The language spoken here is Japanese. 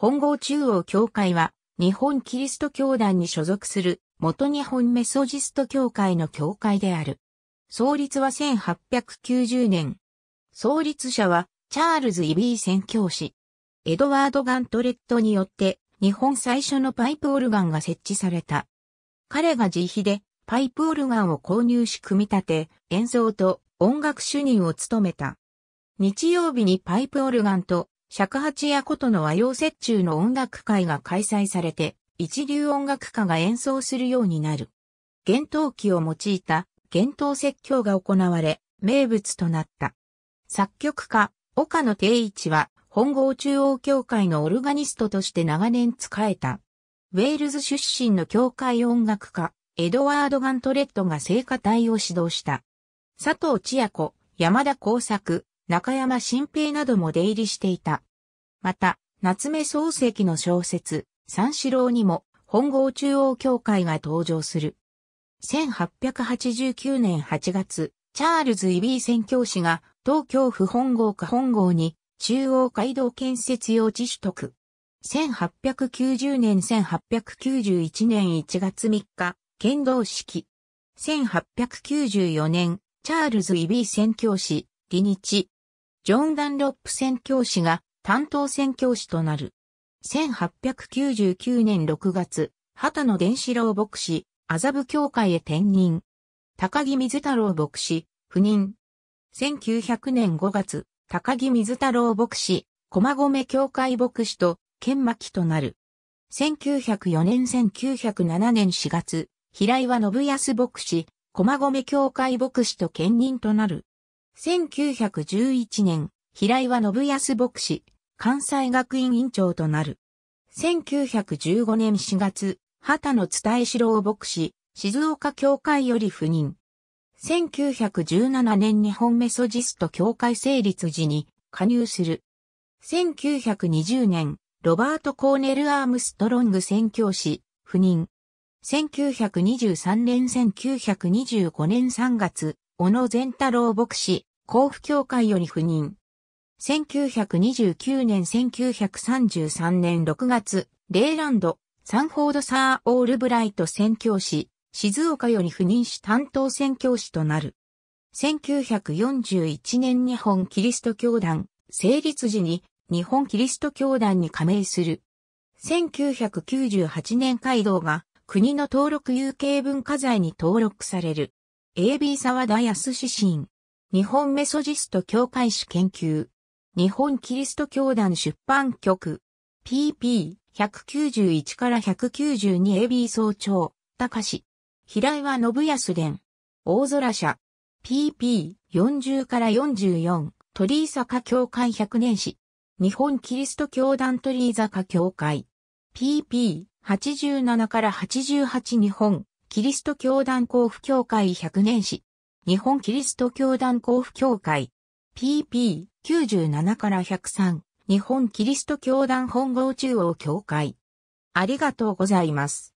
本郷中央教会は、日本キリスト教団に所属する元日本メソジスト教会の教会である。創立は1890年。創立者はチャールズ・イビー宣教師。エドワード・ガントレットによって日本最初のパイプオルガンが設置された。彼が自費でパイプオルガンを購入し組み立て、演奏と音楽主任を務めた。日曜日にパイプオルガンと尺八や琴の和洋折衷の音楽会が開催されて、一流音楽家が演奏するようになる。幻灯器を用いた幻灯説教が行われ、名物となった。作曲家、岡野定一は、本郷中央協会のオルガニストとして長年仕えた。ウェールズ出身の教会音楽家、エドワード・ガントレットが聖歌隊を指導した。佐藤千夜子、山田耕作、中山新平なども出入りしていた。また、夏目漱石の小説、三四郎にも、本郷中央協会が登場する。1889年8月、チャールズ・イビー宣教師が、東京府本郷か本郷に、中央街道建設用地取得。1890年1891年1月3日、剣道式。1894年、チャールズ・イビー宣教師、離日、ジョン・ダンロップ宣教師が担当宣教師となる。1899年6月、畑野伝四郎牧師、麻布教会へ転任。高木水太郎牧師、赴任。1900年5月、高木水太郎牧師、駒込教会牧師と、剣巻となる。1904年1907年4月、平岩信康牧師、駒込教会牧師と兼任となる。1911年、平岩信康牧師、関西学院院長となる。1915年4月、畑野伝え四郎牧師、静岡教会より赴任。1917年日本メソジスト教会成立時に加入する。1920年、ロバート・コーネル・アームストロング宣教師、赴任。1923年1925年3月、小野善太郎牧師、甲府教会より赴任。1929年1933年6月、レイランド、サンフォードサー・オールブライト宣教師、静岡より赴任し担当宣教師となる。1941年日本キリスト教団、成立時に日本キリスト教団に加盟する。1998年街道が国の登録有形文化財に登録される。AB 沢田康指針。日本メソジスト教会史研究。日本キリスト教団出版局。PP。191から 192AB 総長、高志。平岩信康伝。大空社。PP。40から44、鳥居坂教会100年史。日本キリスト教団鳥居坂教会。PP。87から88日本キリスト教団交付協会100年史、日本キリスト教団交付協会、PP97 から103、日本キリスト教団本郷中央協会。ありがとうございます。